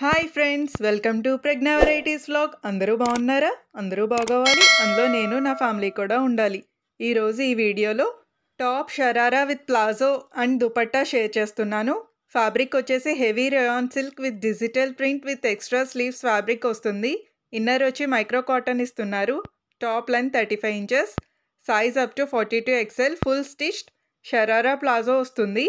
Hi friends welcome to Pragna varieties vlog అందరూ బాగున్నారా అందరూ బాగోవాలి అందులో నేను నా ఫ్యామిలీ కూడా ఉండాలి ఈరోజు ఈ వీడియోలో top sharara with palazzo and dupatta share చేస్తున్నాను ఫ్యాబ్రిక్ వచ్చేసి heavy rayon silk with digital print with extra sleeves fabric వస్తుంది ఇన్నర్ వచ్చి మైక్రో కాటన్ ఇస్తున్నారు top length thirty five inches size up to forty two XL full stitched sharara palazzo వస్తుంది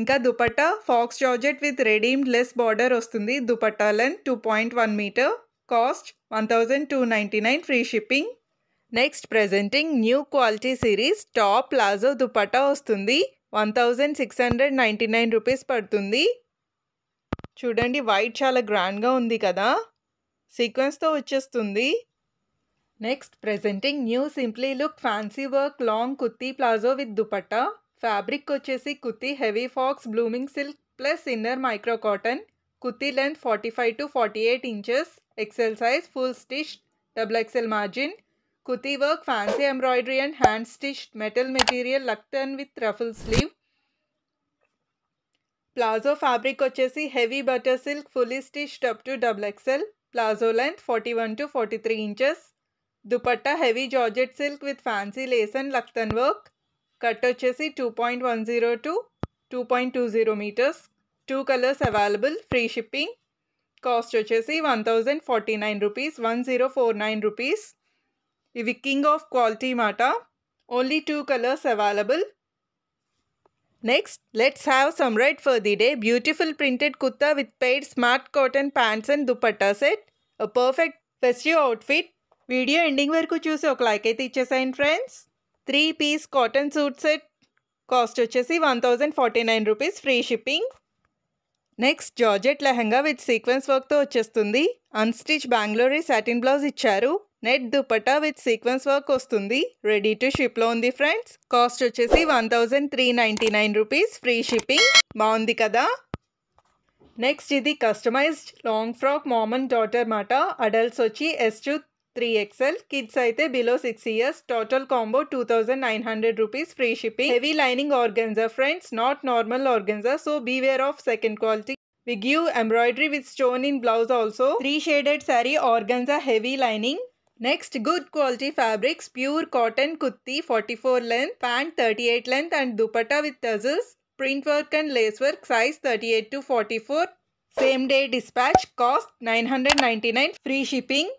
ఇంకా dupatta faux georgette with readymade lace border వస్తుంది dupatta length two point one metre cost one thousand two ninety nine free shipping next presenting new quality series top palazzo dupatta వస్తుంది one thousand six hundred ninety nine rupees పడుతుంది చూడండి white చాలా గ్రాండ్గా ఉంది కదా సీక్వెన్స్తో వచ్చేస్తుంది next presenting new simply look fancy work long kurti palazzo with dupatta fabric kurti heavy faux blooming silk plus inner macro cotton kurti length forty five to forty eight inches XL size full stitch double XL margin kurti work fancy embroidery and हाँ stitch metal material लक्टन with ruffle sleeve palazzo fabric heavy butter silk fully stitched up to double XL palazzo length forty one to forty three inches dupatta heavy georgette silk with fancy laces and लक्टन work cut వచ్చేసి two point one zero to two point two zero metres two colours available free shipping cost వచ్చేసి one thousand forty nine rupees one zero four nine rupees ఇవి king of quality మాట only two colours available next let's have some right for the day beautiful printed kurta with paired smart cotton pants and dupatta set perfect festive outfit video ending వరకు చూసి ఒక like అయితే ఇచ్చేసాయండి friends three piece cotton suit set cost వచ్చేసి one thousand forty nine rupees free shipping next georgette lehenga with sequence వర్క్తో వచ్చేస్తుంది unstitch Bangalori satin blouse ఇచ్చారు net dupatta with sequence work వస్తుంది రెడీ టు షిప్లో ఉంది ఫ్రెండ్స్ కాస్ట్ వచ్చేసి one thousand three ninety nine rupees free shipping బాగుంది కదా నెక్స్ట్ ఇది customised long frock mom and daughter మాట అడల్ట్స్ వచ్చి S to Three XL kids size below six years. Total combo two thousand nine hundred rupees. Free shipping. Heavy lining organza, friends. Not normal organza, so beware of second quality. We give embroidery with stone in blouse also. Three shaded sari organza heavy lining. Next, good quality fabrics, pure cotton kutti 44 length, pant 38 length and dupatta with tassels, print work and lace work, size 38 to 44. Same day dispatch, cost 999, free shipping.